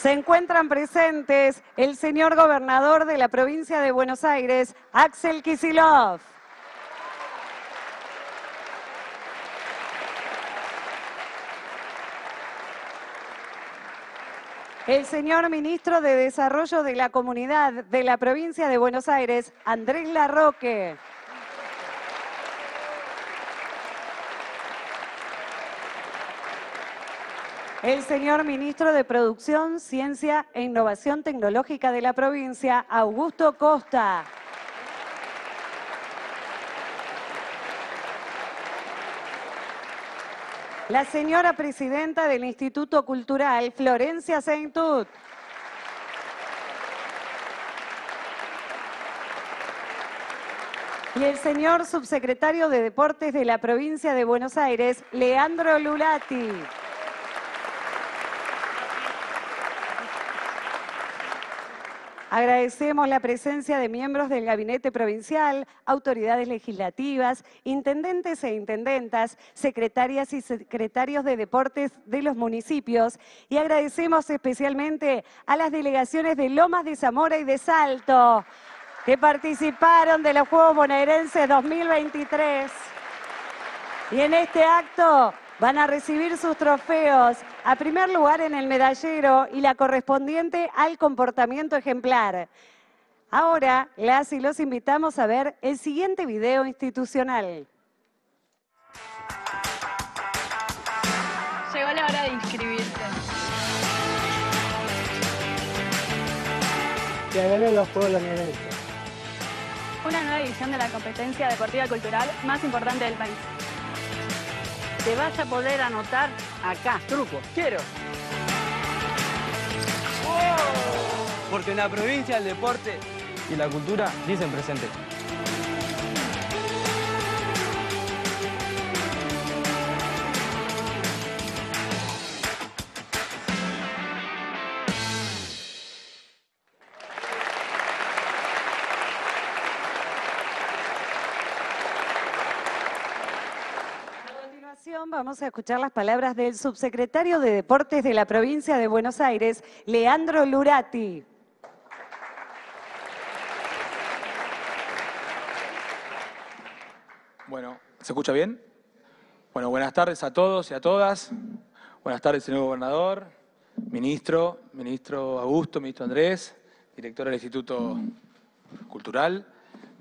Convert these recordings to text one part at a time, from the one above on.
Se encuentran presentes el señor gobernador de la provincia de Buenos Aires, Axel Kisilov. El señor ministro de Desarrollo de la Comunidad de la provincia de Buenos Aires, Andrés Larroque. El señor ministro de Producción, Ciencia e Innovación Tecnológica de la provincia, Augusto Costa. La señora presidenta del Instituto Cultural, Florencia Seintut. Y el señor subsecretario de Deportes de la provincia de Buenos Aires, Leandro Lulati. Agradecemos la presencia de miembros del Gabinete Provincial, autoridades legislativas, intendentes e intendentas, secretarias y secretarios de deportes de los municipios y agradecemos especialmente a las delegaciones de Lomas de Zamora y de Salto que participaron de los Juegos Bonaerenses 2023. Y en este acto van a recibir sus trofeos a primer lugar en el medallero y la correspondiente al comportamiento ejemplar. Ahora las y los invitamos a ver el siguiente video institucional. Llegó la hora de inscribirte. Que ganen los Una nueva edición de la competencia deportiva cultural más importante del país te vas a poder anotar acá. Truco. Quiero. Porque en la provincia el deporte y la cultura dicen presente. vamos a escuchar las palabras del subsecretario de Deportes de la provincia de Buenos Aires, Leandro Lurati. Bueno, ¿se escucha bien? Bueno, buenas tardes a todos y a todas. Buenas tardes, señor gobernador, ministro, ministro Augusto, ministro Andrés, Director del Instituto Cultural,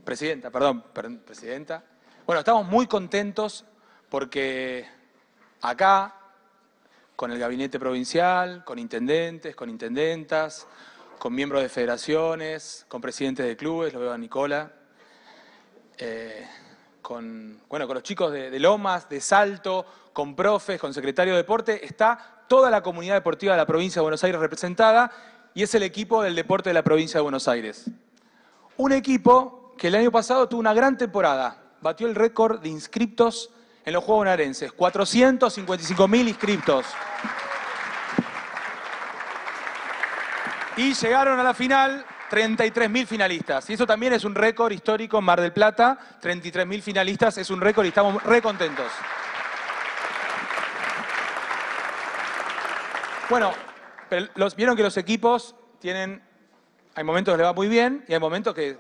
presidenta, perdón, presidenta. Bueno, estamos muy contentos porque acá, con el gabinete provincial, con intendentes, con intendentas, con miembros de federaciones, con presidentes de clubes, lo veo a Nicola, eh, con, bueno, con los chicos de, Lomas, de Salto, con profes, con secretario de deporte, está toda la comunidad deportiva de la provincia de Buenos Aires representada y es el equipo del deporte de la provincia de Buenos Aires. Un equipo que el año pasado tuvo una gran temporada, batió el récord de inscriptos en los Juegos narenses, 455 mil inscriptos. Y llegaron a la final 33.000 finalistas. Y eso también es un récord histórico en Mar del Plata. 33.000 finalistas es un récord y estamos re contentos. Bueno, los, vieron que los equipos tienen. Hay momentos que les va muy bien y hay momentos que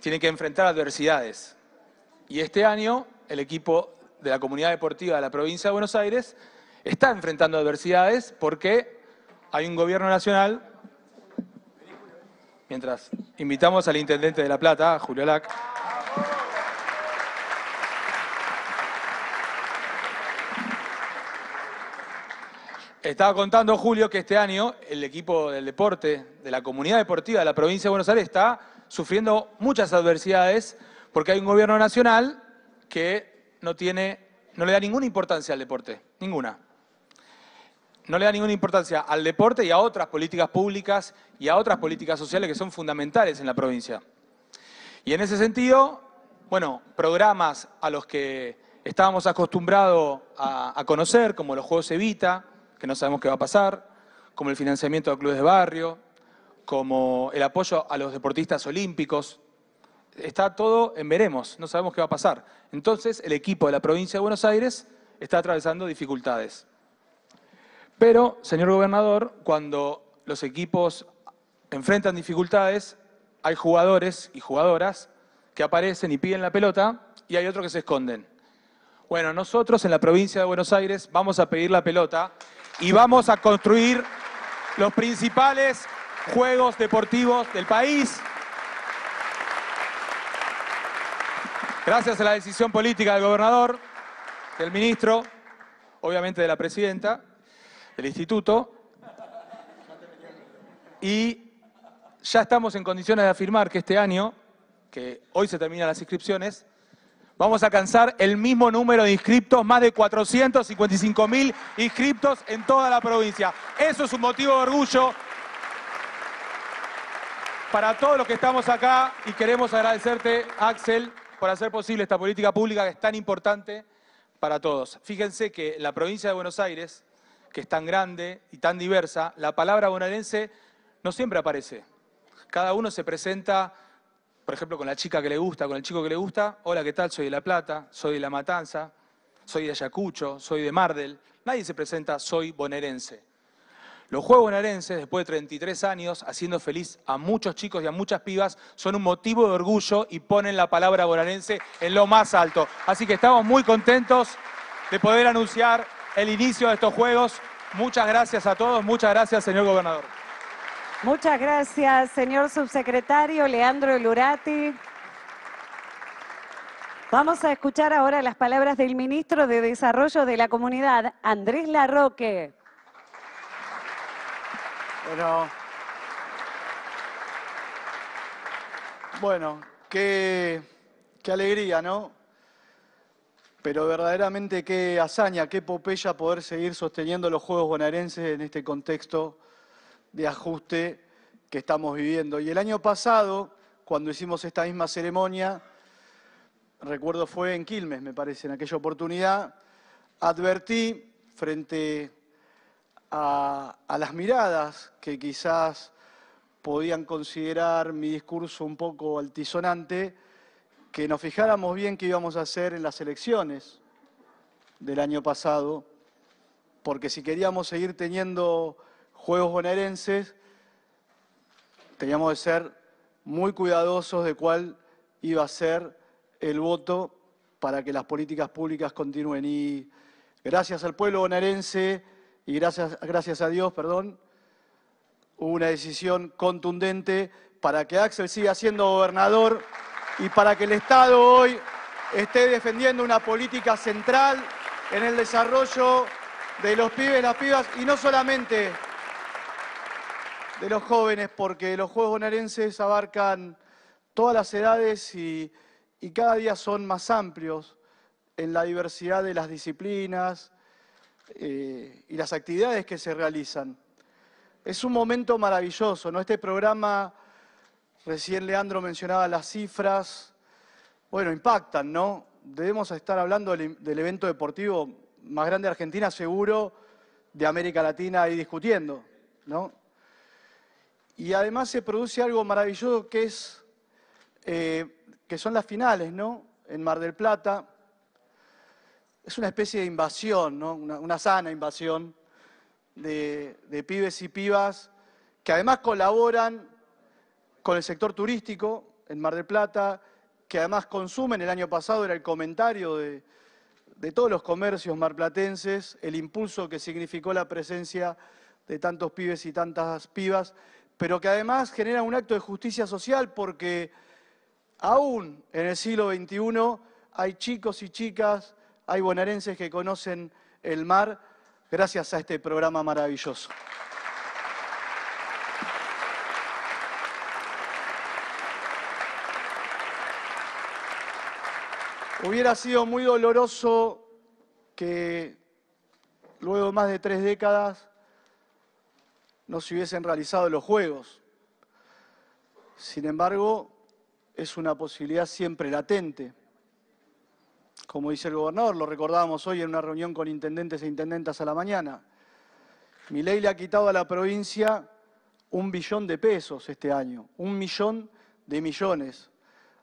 tienen que enfrentar adversidades. Y este año el equipo de la comunidad deportiva de la provincia de Buenos Aires está enfrentando adversidades porque hay un gobierno nacional, mientras invitamos al intendente de La Plata, Julio Lac. Estaba contando Julio que este año el equipo del deporte, de la comunidad deportiva de la provincia de Buenos Aires está sufriendo muchas adversidades porque hay un gobierno nacional que no tiene, no le da ninguna importancia al deporte, ninguna. No le da ninguna importancia al deporte y a otras políticas públicas y a otras políticas sociales que son fundamentales en la provincia. Y en ese sentido, bueno, programas a los que estábamos acostumbrados a, a conocer, como los Juegos Evita, que no sabemos qué va a pasar, como el financiamiento de clubes de barrio, como el apoyo a los deportistas olímpicos, está todo en veremos, no sabemos qué va a pasar. Entonces, el equipo de la provincia de Buenos Aires está atravesando dificultades. Pero, señor gobernador, cuando los equipos enfrentan dificultades, hay jugadores y jugadoras que aparecen y piden la pelota y hay otros que se esconden. Bueno, nosotros en la provincia de Buenos Aires vamos a pedir la pelota y vamos a construir los principales juegos deportivos del país Gracias a la decisión política del gobernador, del ministro, obviamente de la presidenta, del instituto, y ya estamos en condiciones de afirmar que este año, que hoy se terminan las inscripciones, vamos a alcanzar el mismo número de inscriptos, más de 455 mil inscriptos en toda la provincia. Eso es un motivo de orgullo para todos los que estamos acá y queremos agradecerte, Axel, por hacer posible esta política pública que es tan importante para todos. Fíjense que la provincia de Buenos Aires, que es tan grande y tan diversa, la palabra bonaerense no siempre aparece. Cada uno se presenta, por ejemplo, con la chica que le gusta, con el chico que le gusta, hola, ¿qué tal? Soy de La Plata, soy de La Matanza, soy de Ayacucho, soy de Mardel. Nadie se presenta, soy bonaerense. Los Juegos Bonaerenses, después de 33 años, haciendo feliz a muchos chicos y a muchas pibas, son un motivo de orgullo y ponen la palabra bonaerense en lo más alto. Así que estamos muy contentos de poder anunciar el inicio de estos Juegos. Muchas gracias a todos, muchas gracias, señor gobernador. Muchas gracias, señor subsecretario Leandro Lurati. Vamos a escuchar ahora las palabras del ministro de Desarrollo de la Comunidad, Andrés Larroque. Bueno. Bueno, qué, qué alegría, ¿no? Pero verdaderamente qué hazaña, qué popella poder seguir sosteniendo los Juegos bonaerenses en este contexto de ajuste que estamos viviendo. Y el año pasado, cuando hicimos esta misma ceremonia, recuerdo fue en Quilmes, me parece, en aquella oportunidad, advertí frente a, las miradas que quizás podían considerar mi discurso un poco altisonante, que nos fijáramos bien qué íbamos a hacer en las elecciones del año pasado, porque si queríamos seguir teniendo juegos bonaerenses, teníamos que ser muy cuidadosos de cuál iba a ser el voto para que las políticas públicas continúen. Y gracias al pueblo bonaerense y gracias, a Dios, perdón, hubo una decisión contundente para que Axel siga siendo gobernador y para que el Estado hoy esté defendiendo una política central en el desarrollo de los pibes, las pibas y no solamente de los jóvenes, porque los Juegos Bonaerenses abarcan todas las edades y, y cada día son más amplios en la diversidad de las disciplinas, eh, y las actividades que se realizan. Es un momento maravilloso, ¿no? Este programa, recién Leandro mencionaba las cifras, bueno, impactan, ¿no? Debemos estar hablando del, evento deportivo más grande de Argentina, seguro, de América Latina, ahí discutiendo, ¿no? Y además se produce algo maravilloso que es, eh, que son las finales, ¿no? En Mar del Plata, es una especie de invasión, una, sana invasión de, pibes y pibas que además colaboran con el sector turístico en Mar del Plata, que además consumen, el año pasado era el comentario de, de todos los comercios marplatenses, el impulso que significó la presencia de tantos pibes y tantas pibas, pero que además genera un acto de justicia social porque aún en el siglo XXI hay chicos y chicas hay bonaerenses que conocen el mar gracias a este programa maravilloso. Hubiera sido muy doloroso que luego de más de tres décadas no se hubiesen realizado los Juegos. Sin embargo, es una posibilidad siempre latente como dice el gobernador, lo recordábamos hoy en una reunión con intendentes e intendentas a la mañana. Mi ley le ha quitado a la provincia un billón de pesos este año, un millón de millones.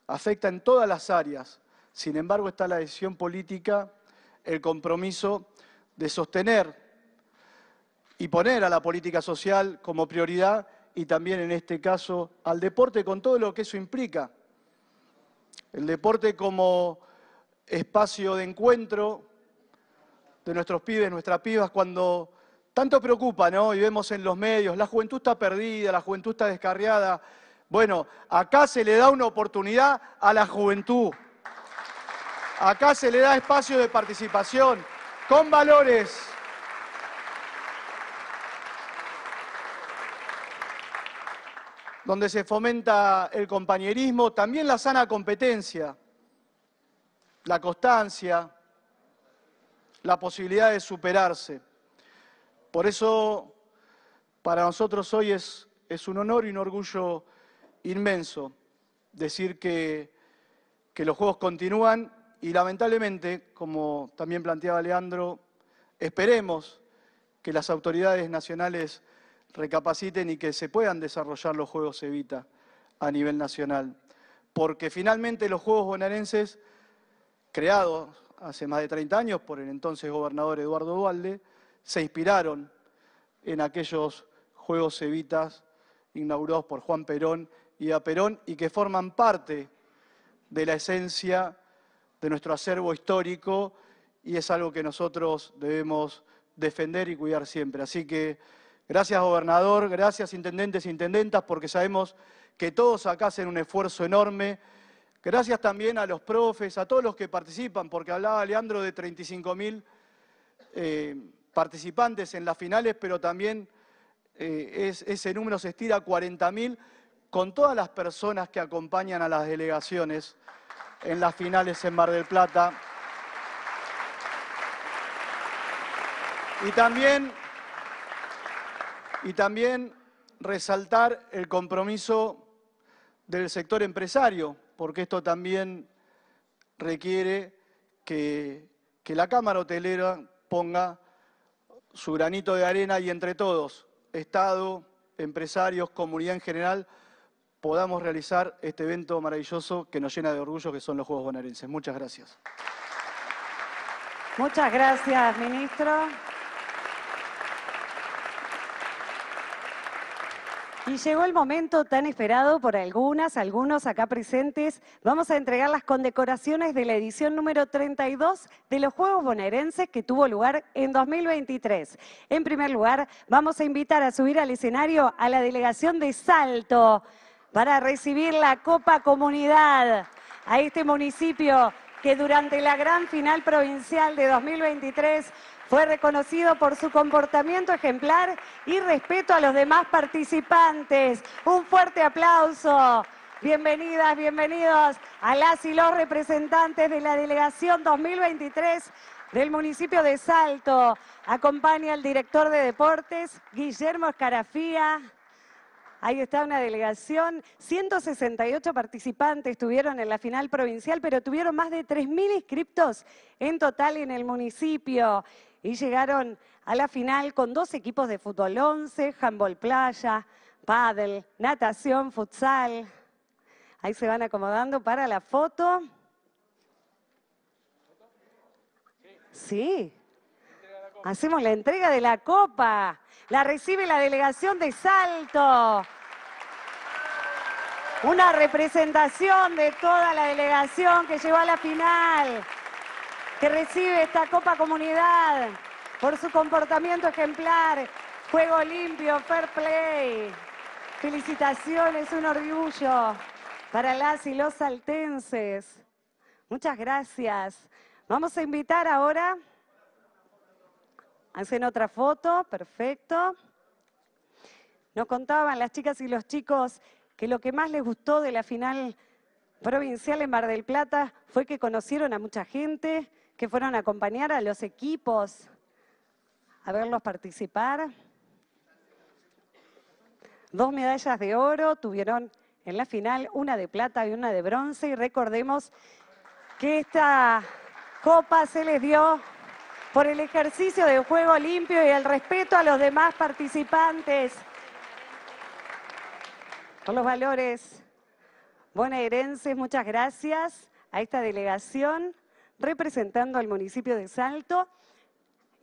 Afecta en todas las áreas. Sin embargo, está la decisión política, el compromiso de sostener y poner a la política social como prioridad y también en este caso al deporte con todo lo que eso implica. El deporte como espacio de encuentro de nuestros pibes, nuestras pibas, cuando tanto preocupa, ¿no? Y vemos en los medios, la juventud está perdida, la juventud está descarriada. Bueno, acá se le da una oportunidad a la juventud. Acá se le da espacio de participación, con valores. Donde se fomenta el compañerismo, también la sana competencia la constancia, la posibilidad de superarse. Por eso para nosotros hoy es, un honor y un orgullo inmenso decir que, que los Juegos continúan y lamentablemente, como también planteaba Leandro, esperemos que las autoridades nacionales recapaciten y que se puedan desarrollar los Juegos Evita a nivel nacional. Porque finalmente los Juegos bonaerenses creados hace más de 30 años por el entonces gobernador Eduardo Dualde, se inspiraron en aquellos Juegos Evitas inaugurados por Juan Perón y a Perón y que forman parte de la esencia de nuestro acervo histórico y es algo que nosotros debemos defender y cuidar siempre. Así que gracias gobernador, gracias intendentes e intendentas, porque sabemos que todos acá hacen un esfuerzo enorme Gracias también a los profes, a todos los que participan, porque hablaba Leandro de 35 mil eh, participantes en las finales, pero también eh, ese número se estira a 40.000 con todas las personas que acompañan a las delegaciones en las finales en Mar del Plata. Y también, y también resaltar el compromiso del sector empresario, porque esto también requiere que, la Cámara Hotelera ponga su granito de arena y entre todos, Estado, empresarios, comunidad en general, podamos realizar este evento maravilloso que nos llena de orgullo, que son los Juegos Bonaerenses. Muchas gracias. Muchas gracias, ministro. Y llegó el momento tan esperado por algunas, algunos acá presentes. Vamos a entregar las condecoraciones de la edición número 32 de los Juegos Bonaerenses que tuvo lugar en 2023. En primer lugar, vamos a invitar a subir al escenario a la delegación de Salto para recibir la Copa Comunidad a este municipio que durante la gran final provincial de 2023 fue reconocido por su comportamiento ejemplar y respeto a los demás participantes. Un fuerte aplauso. Bienvenidas, bienvenidos a las y los representantes de la delegación 2023 del municipio de Salto. Acompaña al director de deportes, Guillermo Escarafía. Ahí está una delegación. 168 participantes tuvieron en la final provincial, pero tuvieron más de 3.000 inscriptos en total en el municipio y llegaron a la final con dos equipos de fútbol 11, handball playa, paddle, natación, futsal. Ahí se van acomodando para la foto. Sí. Hacemos la entrega de la copa. La recibe la delegación de Salto. Una representación de toda la delegación que llegó a la final que recibe esta Copa Comunidad por su comportamiento ejemplar, juego limpio, fair play. Felicitaciones, un orgullo para las y los saltenses. Muchas gracias. Vamos a invitar ahora. Hacen otra foto, perfecto. Nos contaban las chicas y los chicos que lo que más les gustó de la final provincial en Mar del Plata fue que conocieron a mucha gente, que fueron a acompañar a los equipos, a verlos participar. Dos medallas de oro tuvieron en la final, una de plata y una de bronce. Y recordemos que esta copa se les dio por el ejercicio de juego limpio y el respeto a los demás participantes, por los valores bonaerenses. Muchas gracias a esta delegación representando al municipio de Salto.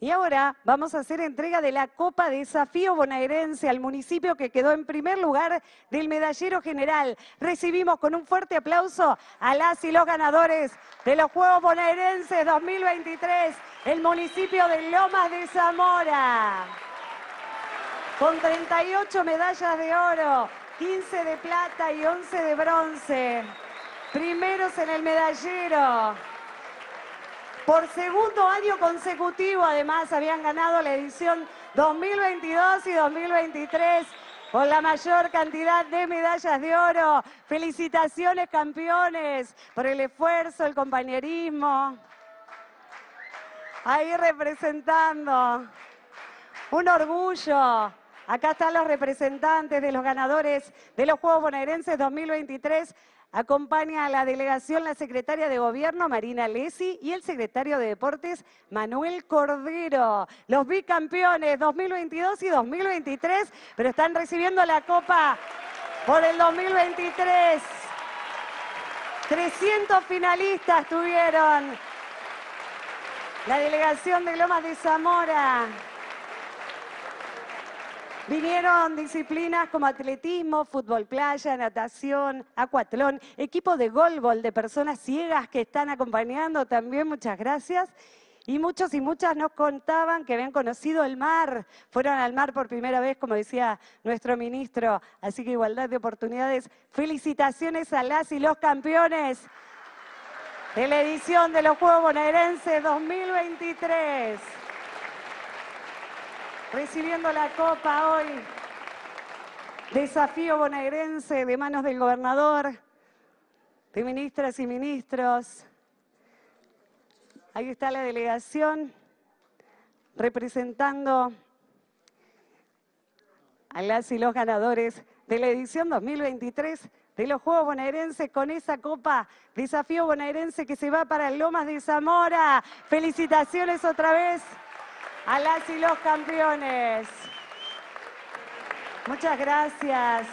Y ahora vamos a hacer entrega de la Copa Desafío Bonaerense al municipio que quedó en primer lugar del medallero general. Recibimos con un fuerte aplauso a las y los ganadores de los Juegos Bonaerenses 2023, el municipio de Lomas de Zamora. Con 38 medallas de oro, 15 de plata y 11 de bronce. Primeros en el medallero. Por segundo año consecutivo, además, habían ganado la edición 2022 y 2023 con la mayor cantidad de medallas de oro. Felicitaciones, campeones, por el esfuerzo, el compañerismo. Ahí representando. Un orgullo. Acá están los representantes de los ganadores de los Juegos Bonaerenses 2023. Acompaña a la delegación la secretaria de Gobierno, Marina Lesi, y el secretario de Deportes, Manuel Cordero. Los bicampeones 2022 y 2023, pero están recibiendo la Copa por el 2023. 300 finalistas tuvieron la delegación de Lomas de Zamora. Vinieron disciplinas como atletismo, fútbol playa, natación, acuatlón, equipo de golbol de personas ciegas que están acompañando también, muchas gracias. Y muchos y muchas nos contaban que habían conocido el mar, fueron al mar por primera vez, como decía nuestro ministro. Así que igualdad de oportunidades. Felicitaciones a las y los campeones de la edición de los Juegos Bonaerenses 2023 recibiendo la copa hoy. Desafío bonaerense de manos del gobernador, de ministras y ministros. Ahí está la delegación representando a las y los ganadores de la edición 2023 de los Juegos Bonaerenses con esa copa Desafío Bonaerense que se va para Lomas de Zamora. Felicitaciones otra vez a las y los campeones. Muchas gracias.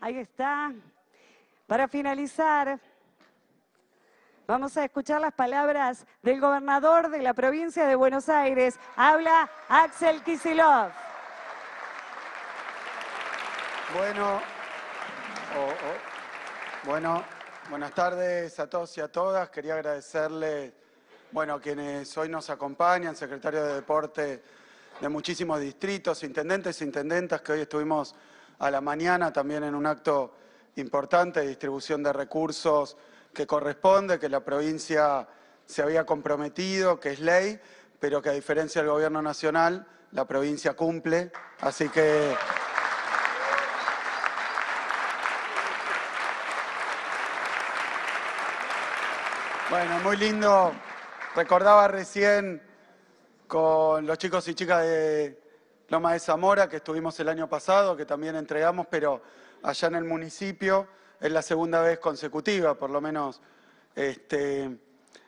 Ahí está. Para finalizar, vamos a escuchar las palabras del gobernador de la provincia de Buenos Aires. Habla Axel Kisilov. Bueno, bueno, buenas tardes a todos y a todas. Quería agradecerle bueno, quienes hoy nos acompañan, secretario de Deporte de muchísimos distritos, intendentes e intendentas que hoy estuvimos a la mañana también en un acto importante de distribución de recursos que corresponde, que la provincia se había comprometido, que es ley, pero que a diferencia del gobierno nacional, la provincia cumple. Así que Bueno, muy lindo Recordaba recién con los chicos y chicas de Loma de Zamora, que estuvimos el año pasado, que también entregamos, pero allá en el municipio es la segunda vez consecutiva, por lo menos, este,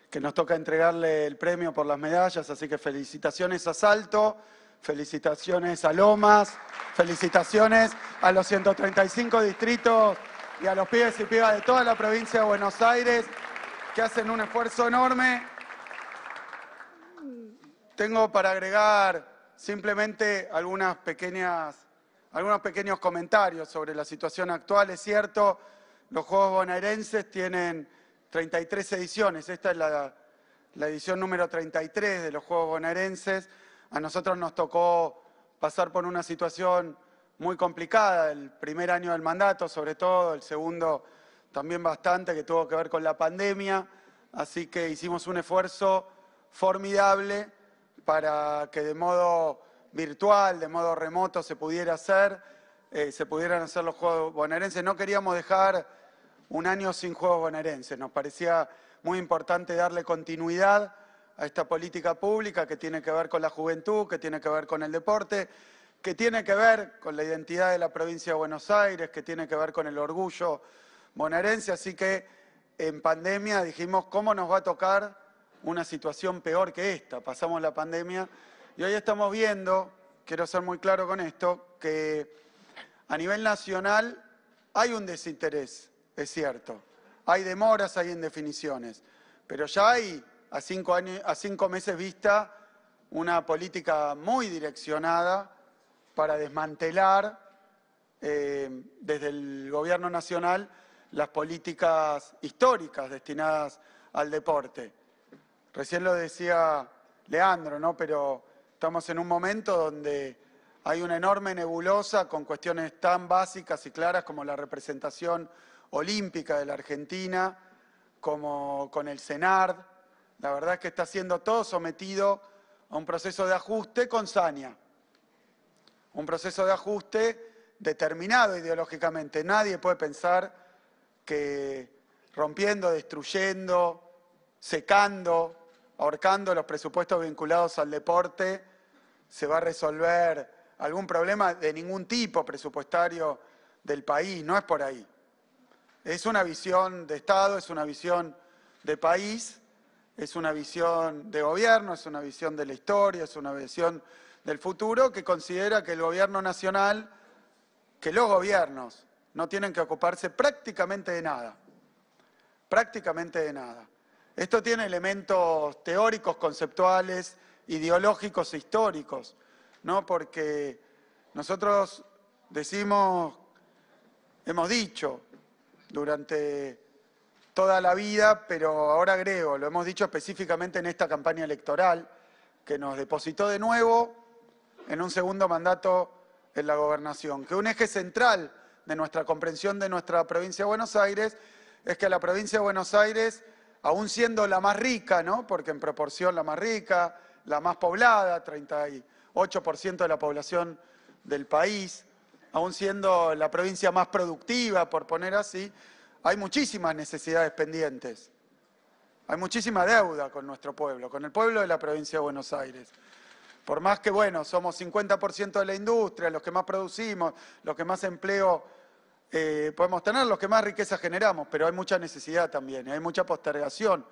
que nos toca entregarle el premio por las medallas, así que felicitaciones a Salto, felicitaciones a Lomas, felicitaciones a los 135 distritos y a los pibes y pibas de toda la provincia de Buenos Aires, que hacen un esfuerzo enorme tengo para agregar simplemente algunas pequeñas, algunos pequeños comentarios sobre la situación actual. Es cierto, los Juegos Bonaerenses tienen 33 ediciones. Esta es la, la edición número 33 de los Juegos Bonaerenses. A nosotros nos tocó pasar por una situación muy complicada, el primer año del mandato sobre todo, el segundo también bastante, que tuvo que ver con la pandemia. Así que hicimos un esfuerzo formidable para que de modo virtual, de modo remoto, se pudiera hacer, eh, se pudieran hacer los Juegos Bonaerenses. No queríamos dejar un año sin Juegos Bonaerenses, nos parecía muy importante darle continuidad a esta política pública que tiene que ver con la juventud, que tiene que ver con el deporte, que tiene que ver con la identidad de la provincia de Buenos Aires, que tiene que ver con el orgullo bonaerense, así que en pandemia dijimos cómo nos va a tocar una situación peor que esta. Pasamos la pandemia y hoy estamos viendo, quiero ser muy claro con esto, que a nivel nacional hay un desinterés, es cierto. Hay demoras, hay indefiniciones. Pero ya hay, a cinco, meses vista, una política muy direccionada para desmantelar eh, desde el gobierno nacional las políticas históricas destinadas al deporte. Recién lo decía Leandro, ¿no? Pero estamos en un momento donde hay una enorme nebulosa con cuestiones tan básicas y claras como la representación olímpica de la Argentina, como con el CENARD. La verdad es que está siendo todo sometido a un proceso de ajuste con saña, un proceso de ajuste determinado ideológicamente. Nadie puede pensar que rompiendo, destruyendo, secando, ahorcando los presupuestos vinculados al deporte, se va a resolver algún problema de ningún tipo presupuestario del país, no es por ahí. Es una visión de Estado, es una visión de país, es una visión de gobierno, es una visión de la historia, es una visión del futuro que considera que el gobierno nacional, que los gobiernos no tienen que ocuparse prácticamente de nada, prácticamente de nada. Esto tiene elementos teóricos, conceptuales, ideológicos e históricos, Porque nosotros decimos, hemos dicho durante toda la vida, pero ahora agrego, lo hemos dicho específicamente en esta campaña electoral, que nos depositó de nuevo en un segundo mandato en la gobernación, que un eje central de nuestra comprensión de nuestra provincia de Buenos Aires es que la provincia de Buenos Aires aún siendo la más rica, ¿no? Porque en proporción la más rica, la más poblada, 38% de la población del país, aún siendo la provincia más productiva, por poner así, hay muchísimas necesidades pendientes. Hay muchísima deuda con nuestro pueblo, con el pueblo de la provincia de Buenos Aires. Por más que, bueno, somos 50% de la industria, los que más producimos, los que más empleo eh, podemos tener los que más riqueza generamos, pero hay mucha necesidad también, hay mucha postergación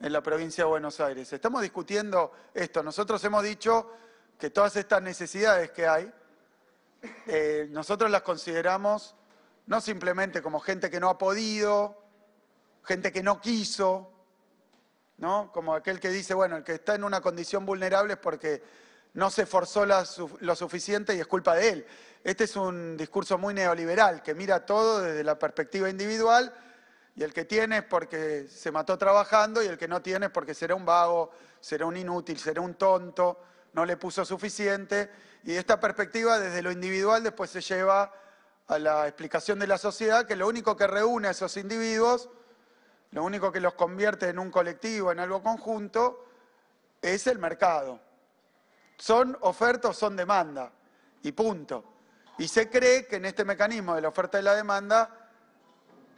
en la provincia de Buenos Aires. Estamos discutiendo esto. Nosotros hemos dicho que todas estas necesidades que hay, eh, nosotros las consideramos no simplemente como gente que no ha podido, gente que no quiso, ¿no? Como aquel que dice, bueno, el que está en una condición vulnerable es porque no se esforzó lo suficiente y es culpa de él. Este es un discurso muy neoliberal que mira todo desde la perspectiva individual y el que tiene es porque se mató trabajando y el que no tiene es porque será un vago, será un inútil, será un tonto, no le puso suficiente. Y esta perspectiva desde lo individual después se lleva a la explicación de la sociedad que lo único que reúne a esos individuos, lo único que los convierte en un colectivo, en algo conjunto, es el mercado son oferta o son demanda, y punto. Y se cree que en este mecanismo de la oferta y la demanda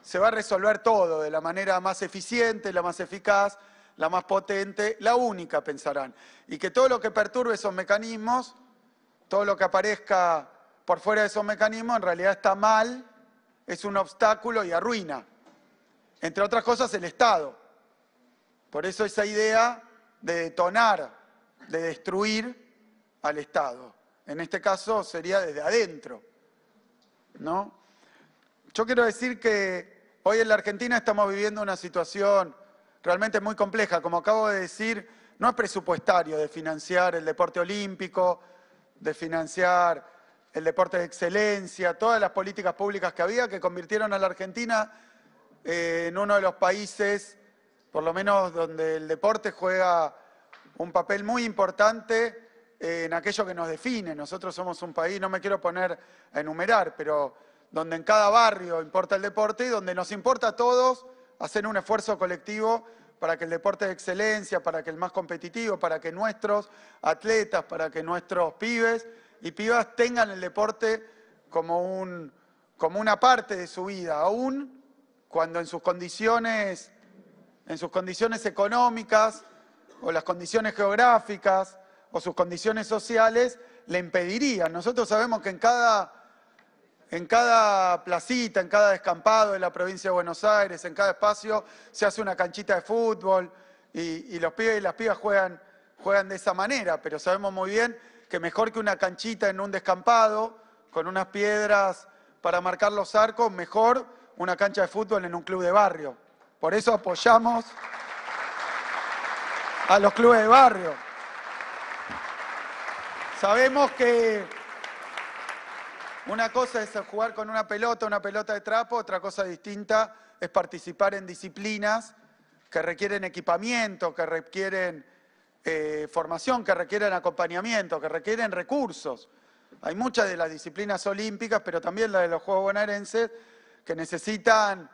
se va a resolver todo de la manera más eficiente, la más eficaz, la más potente, la única, pensarán. Y que todo lo que perturbe esos mecanismos, todo lo que aparezca por fuera de esos mecanismos, en realidad está mal, es un obstáculo y arruina. Entre otras cosas, el Estado. Por eso esa idea de detonar, de destruir, al Estado. En este caso sería desde adentro, ¿no? Yo quiero decir que hoy en la Argentina estamos viviendo una situación realmente muy compleja. Como acabo de decir, no es presupuestario de financiar el deporte olímpico, de financiar el deporte de excelencia, todas las políticas públicas que había que convirtieron a la Argentina eh, en uno de los países, por lo menos donde el deporte juega un papel muy importante en aquello que nos define. Nosotros somos un país, no me quiero poner a enumerar, pero donde en cada barrio importa el deporte y donde nos importa a todos hacer un esfuerzo colectivo para que el deporte de excelencia, para que el más competitivo, para que nuestros atletas, para que nuestros pibes y pibas tengan el deporte como, como una parte de su vida, aún cuando en sus condiciones, en sus condiciones económicas o las condiciones geográficas o sus condiciones sociales le impedirían. Nosotros sabemos que en cada, en cada placita, en cada descampado de la provincia de Buenos Aires, en cada espacio, se hace una canchita de fútbol y, los pibes y las pibas juegan, juegan de esa manera, pero sabemos muy bien que mejor que una canchita en un descampado, con unas piedras para marcar los arcos, mejor una cancha de fútbol en un club de barrio. Por eso apoyamos a los clubes de barrio. Sabemos que una cosa es jugar con una pelota, una pelota de trapo, otra cosa distinta es participar en disciplinas que requieren equipamiento, que requieren eh, formación, que requieren acompañamiento, que requieren recursos. Hay muchas de las disciplinas olímpicas, pero también las de los Juegos Bonaerenses, que necesitan,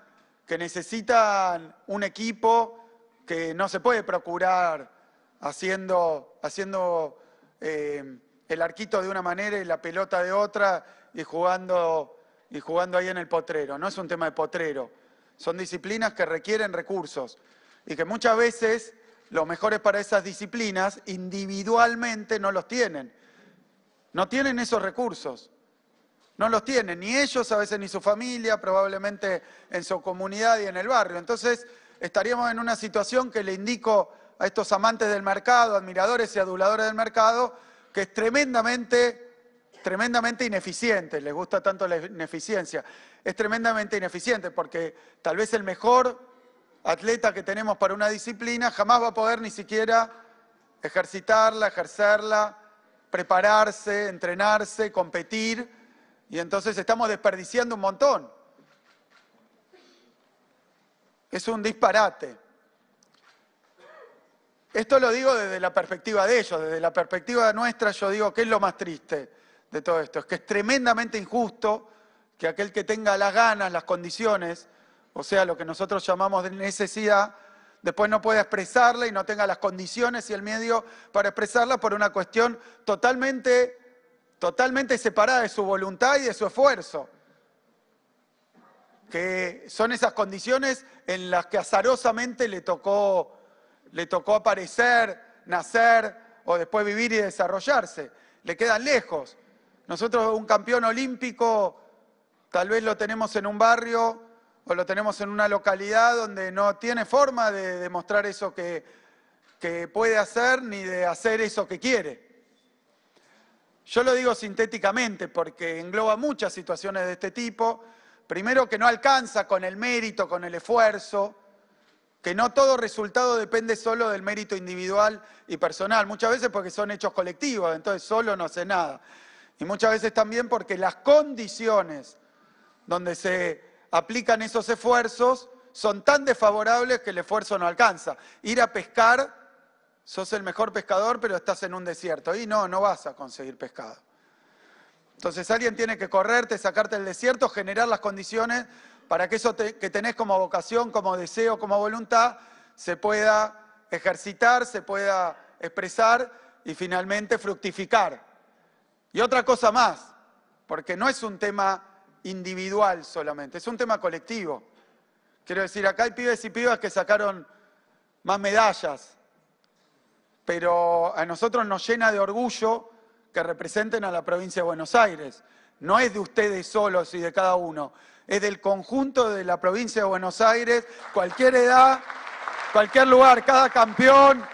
que necesitan un equipo que no se puede procurar haciendo, haciendo eh, el arquito de una manera y la pelota de otra y jugando, y jugando ahí en el potrero. No es un tema de potrero. Son disciplinas que requieren recursos y que muchas veces los mejores para esas disciplinas individualmente no los tienen. No tienen esos recursos. No los tienen, ni ellos a veces, ni su familia, probablemente en su comunidad y en el barrio. Entonces, estaríamos en una situación que le indico a estos amantes del mercado, admiradores y aduladores del mercado, que es tremendamente, tremendamente ineficiente. Les gusta tanto la ineficiencia. Es tremendamente ineficiente porque tal vez el mejor atleta que tenemos para una disciplina jamás va a poder ni siquiera ejercitarla, ejercerla, prepararse, entrenarse, competir. Y entonces estamos desperdiciando un montón. Es un disparate. Esto lo digo desde la perspectiva de ellos, desde la perspectiva nuestra yo digo que es lo más triste de todo esto, es que es tremendamente injusto que aquel que tenga las ganas, las condiciones, o sea, lo que nosotros llamamos de necesidad, después no pueda expresarla y no tenga las condiciones y el medio para expresarla por una cuestión totalmente, totalmente separada de su voluntad y de su esfuerzo. Que son esas condiciones en las que azarosamente le tocó le tocó aparecer, nacer o después vivir y desarrollarse. Le quedan lejos. Nosotros un campeón olímpico tal vez lo tenemos en un barrio o lo tenemos en una localidad donde no tiene forma de demostrar eso que, que puede hacer ni de hacer eso que quiere. Yo lo digo sintéticamente porque engloba muchas situaciones de este tipo. Primero que no alcanza con el mérito, con el esfuerzo, que no todo resultado depende solo del mérito individual y personal, muchas veces porque son hechos colectivos, entonces solo no hace nada. Y muchas veces también porque las condiciones donde se aplican esos esfuerzos son tan desfavorables que el esfuerzo no alcanza. Ir a pescar, sos el mejor pescador, pero estás en un desierto. Y no, no vas a conseguir pescado. Entonces alguien tiene que correrte, sacarte del desierto, generar las condiciones para que eso que tenés como vocación, como deseo, como voluntad, se pueda ejercitar, se pueda expresar y finalmente fructificar. Y otra cosa más, porque no es un tema individual solamente, es un tema colectivo. Quiero decir, acá hay pibes y pibas que sacaron más medallas, pero a nosotros nos llena de orgullo que representen a la provincia de Buenos Aires no es de ustedes solos y de cada uno, es del conjunto de la provincia de Buenos Aires, cualquier edad, cualquier lugar, cada campeón,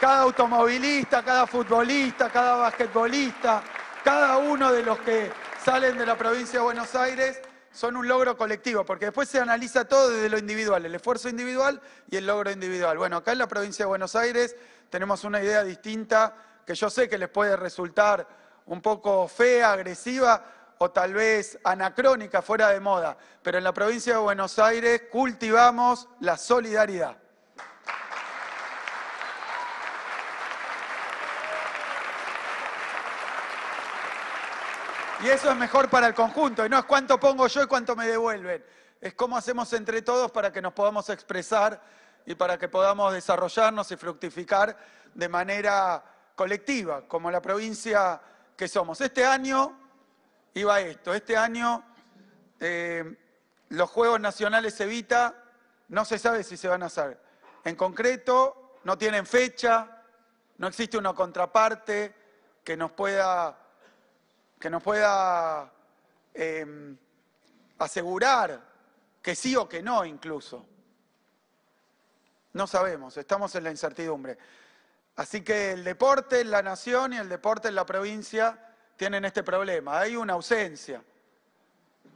cada automovilista, cada futbolista, cada basquetbolista, cada uno de los que salen de la provincia de Buenos Aires son un logro colectivo, porque después se analiza todo desde lo individual, el esfuerzo individual y el logro individual. Bueno, acá en la provincia de Buenos Aires tenemos una idea distinta que yo sé que les puede resultar un poco fea, agresiva o tal vez anacrónica, fuera de moda, pero en la provincia de Buenos Aires cultivamos la solidaridad. Y eso es mejor para el conjunto, y no es cuánto pongo yo y cuánto me devuelven, es cómo hacemos entre todos para que nos podamos expresar y para que podamos desarrollarnos y fructificar de manera colectiva, como la provincia que somos. Este año iba esto, este año eh, los Juegos Nacionales Evita no se sabe si se van a hacer. En concreto, no tienen fecha, no existe una contraparte que nos pueda, que nos pueda em, asegurar que sí o que no incluso. No sabemos, estamos en la incertidumbre. Así que el deporte en la nación y el deporte en la provincia tienen este problema. Hay una ausencia.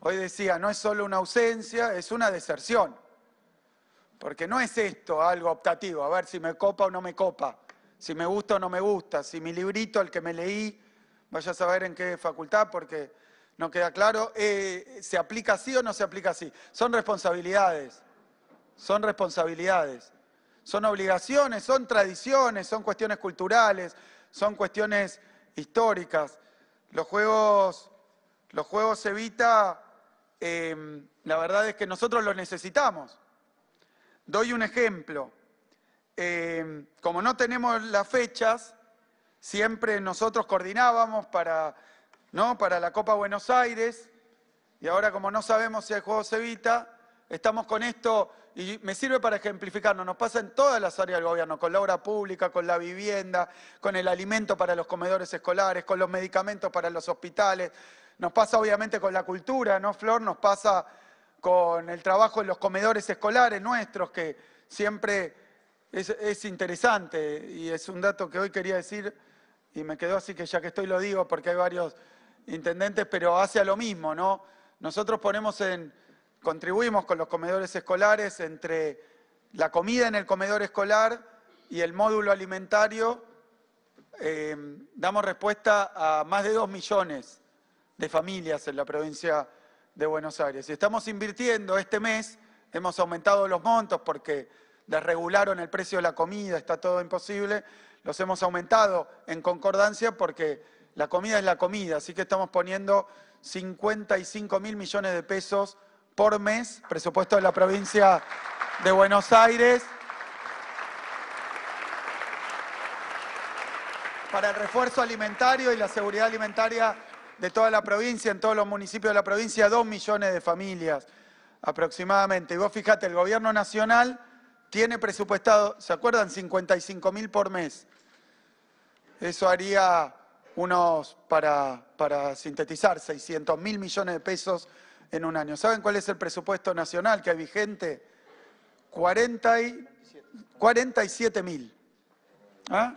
Hoy decía, no es solo una ausencia, es una deserción. Porque no es esto algo optativo, a ver si me copa o no me copa, si me gusta o no me gusta, si mi librito, el que me leí, vaya a saber en qué facultad, porque no queda claro, eh, se aplica así o no se aplica así. Son responsabilidades, son responsabilidades son obligaciones, son tradiciones, son cuestiones culturales, son cuestiones históricas. Los juegos, los juegos evita, em, la verdad es que nosotros los necesitamos. Doy un ejemplo. Em, como no tenemos las fechas, siempre nosotros coordinábamos para, para la Copa Buenos Aires, y ahora como no sabemos si hay juego Evita, estamos con esto y me sirve para ejemplificarnos, nos pasa en todas las áreas del gobierno, con la obra pública, con la vivienda, con el alimento para los comedores escolares, con los medicamentos para los hospitales, nos pasa obviamente con la cultura, ¿no, Flor? Nos pasa con el trabajo en los comedores escolares nuestros, que siempre es, interesante y es un dato que hoy quería decir y me quedó así que ya que estoy lo digo porque hay varios intendentes, pero hace lo mismo, ¿no? Nosotros ponemos en contribuimos con los comedores escolares entre la comida en el comedor escolar y el módulo alimentario. Em, damos respuesta a más de 2 millones de familias en la provincia de Buenos Aires. Y estamos invirtiendo este mes, hemos aumentado los montos porque desregularon el precio de la comida, está todo imposible, los hemos aumentado en concordancia porque la comida es la comida, así que estamos poniendo 55 mil millones de pesos por mes, presupuesto de la provincia de Buenos Aires, para el refuerzo alimentario y la seguridad alimentaria de toda la provincia, en todos los municipios de la provincia, dos millones de familias aproximadamente. Y vos fíjate, el gobierno nacional tiene presupuestado, ¿se acuerdan? 55 mil por mes. Eso haría unos, para, para sintetizar, 600 mil millones de pesos en un año. ¿Saben cuál es el presupuesto nacional que hay vigente? 40 y, 47 mil. ¿Ah?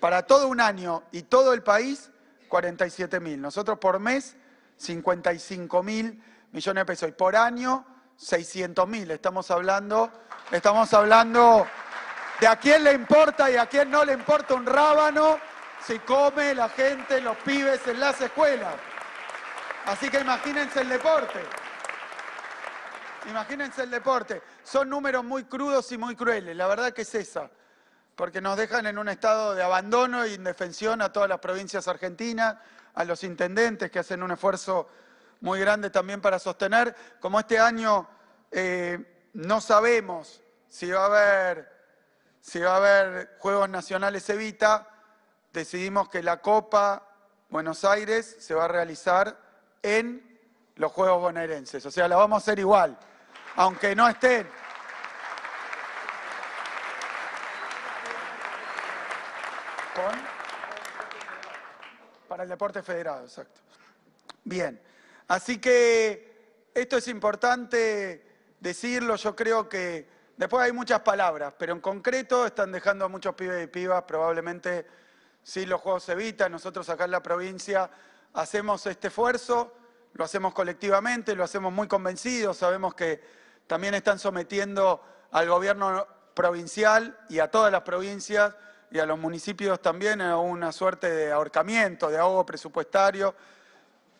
Para todo un año y todo el país, 47 mil. Nosotros por mes, 55 mil millones de pesos. Y por año, 600 mil. Estamos hablando, estamos hablando de a quién le importa y a quién no le importa un rábano si come la gente, los pibes en las escuelas. Así que imagínense el deporte. Imagínense el deporte. Son números muy crudos y muy crueles, la verdad que es esa, porque nos dejan en un estado de abandono e indefensión a todas las provincias argentinas, a los intendentes que hacen un esfuerzo muy grande también para sostener. Como este año eh, no sabemos si va a haber si va a haber Juegos Nacionales Evita, decidimos que la Copa Buenos Aires se va a realizar en los Juegos Bonaerenses. O sea, la vamos a hacer igual, aunque no estén. Para el deporte federado, exacto. Bien, así que esto es importante decirlo, yo creo que después hay muchas palabras, pero en concreto están dejando a muchos pibes y pibas, probablemente si los juegos se evitan, nosotros acá en la provincia hacemos este esfuerzo, lo hacemos colectivamente, lo hacemos muy convencidos, sabemos que también están sometiendo al gobierno provincial y a todas las provincias y a los municipios también a una suerte de ahorcamiento, de ahogo presupuestario.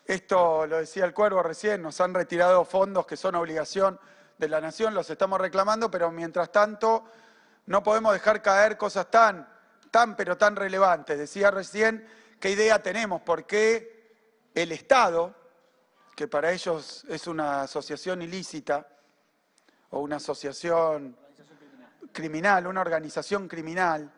Esto lo decía el cuervo recién, nos han retirado fondos que son obligación de la nación, los estamos reclamando, pero mientras tanto no podemos dejar caer cosas tan, tan, pero tan relevantes. Decía recién, ¿qué idea tenemos? ¿Por qué el Estado, que para ellos es una asociación ilícita o una asociación criminal. una organización criminal,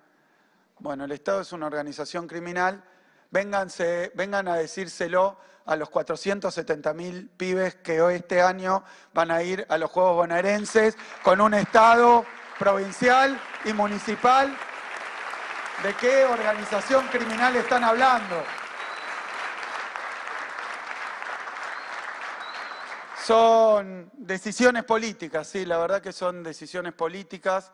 bueno, el Estado es una organización criminal, Vénganse, vengan a decírselo a los 470.000 mil pibes que hoy este año van a ir a los Juegos Bonaerenses con un Estado provincial y municipal. ¿De qué organización criminal están hablando? Son decisiones políticas, sí, la verdad que son decisiones políticas.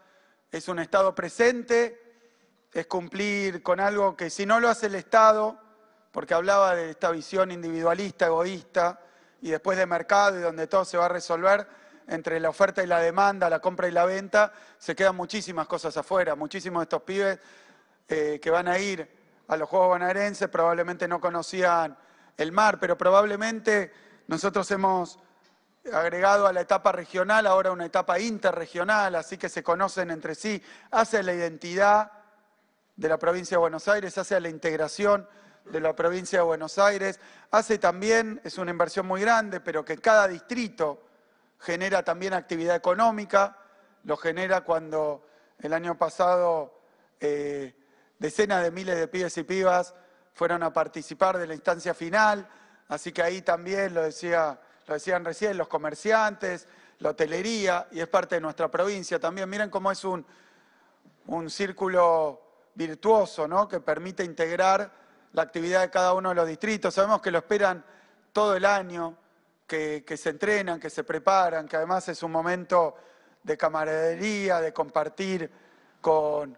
Es un Estado presente, es cumplir con algo que si no lo hace el Estado, porque hablaba de esta visión individualista, egoísta, y después de mercado y donde todo se va a resolver entre la oferta y la demanda, la compra y la venta, se quedan muchísimas cosas afuera. Muchísimos de estos pibes eh, que van a ir a los Juegos Bonaerenses probablemente no conocían el mar, pero probablemente nosotros hemos agregado a la etapa regional, ahora una etapa interregional, así que se conocen entre sí, hace la identidad de la provincia de Buenos Aires, hace la integración de la provincia de Buenos Aires, hace también, es una inversión muy grande, pero que cada distrito genera también actividad económica, lo genera cuando el año pasado eh, decenas de miles de pibes y pibas fueron a participar de la instancia final, así que ahí también, lo decía lo decían recién, los comerciantes, la hotelería, y es parte de nuestra provincia también. Miren cómo es un, un círculo virtuoso, ¿no? Que permite integrar la actividad de cada uno de los distritos. Sabemos que lo esperan todo el año, que, se entrenan, que se preparan, que además es un momento de camaradería, de compartir con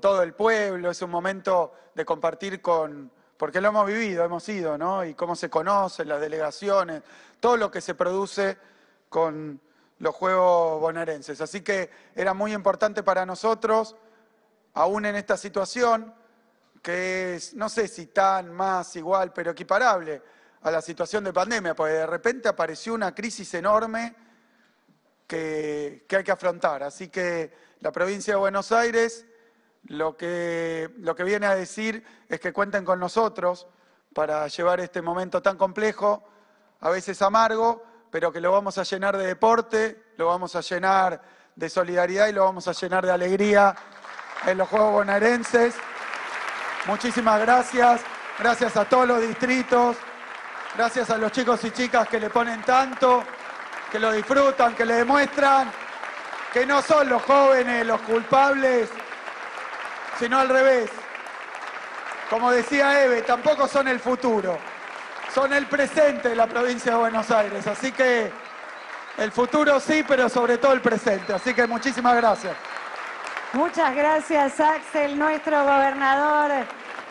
todo el pueblo, es un momento de compartir con, porque lo hemos vivido, hemos ido, ¿no? Y cómo se conocen las delegaciones, todo lo que se produce con los Juegos bonaerenses. Así que era muy importante para nosotros, aún en esta situación, que es, no sé si tan, más, igual, pero equiparable a la situación de pandemia, porque de repente apareció una crisis enorme que, que hay que afrontar. Así que la provincia de Buenos Aires lo que, lo que viene a decir es que cuenten con nosotros para llevar este momento tan complejo, a veces amargo, pero que lo vamos a llenar de deporte, lo vamos a llenar de solidaridad y lo vamos a llenar de alegría en los Juegos Bonaerenses. Muchísimas gracias, gracias a todos los distritos, gracias a los chicos y chicas que le ponen tanto, que lo disfrutan, que le demuestran que no son los jóvenes los culpables sino al revés. Como decía Eve, tampoco son el futuro, son el presente de la provincia de Buenos Aires. Así que el futuro sí, pero sobre todo el presente. Así que muchísimas gracias. Muchas gracias, Axel, nuestro gobernador.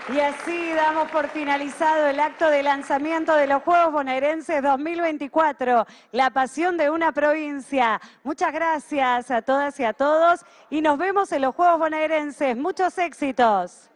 Y así damos por finalizado el acto de lanzamiento de los Juegos Bonaerenses 2024, la pasión de una provincia. Muchas gracias a todas y a todos y nos vemos en los Juegos Bonaerenses. Muchos éxitos.